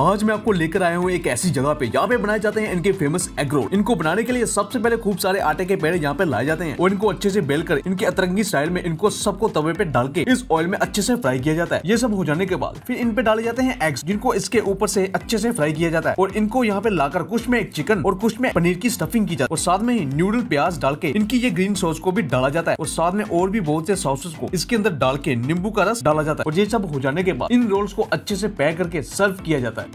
आज मैं आपको लेकर आया हूँ एक ऐसी जगह पे यहाँ पे बनाए जाते हैं इनके फेमस एग रोल इनको बनाने के लिए सबसे पहले खूब सारे आटे के पेड़ यहाँ पे लाए जाते हैं और इनको अच्छे से बेल कर इनके अतरंगी स्टाइल में इनको सबको तवे पे डाल के इस ऑयल में अच्छे से फ्राई किया जाता है ये सब हो जाने के बाद फिर इन पे डाले जाते हैं एग्स जिनको इसके ऊपर से अच्छे से फ्राई किया जाता है और इनको यहाँ पे लाकर कुछ में एक चिकन और कुछ में पनीर की स्टफिंग की जाती है और साथ में ही न्यूडल प्याज डाल के इनकी ये ग्रीन सॉस को भी डाला जाता है और साथ में और भी बहुत से सॉसेस को इसके अंदर डाल के नींबू का रस डाला जाता है और ये सब हो जाने के बाद इन रोल्स को अच्छे से पैक करके सर्व किया जाता है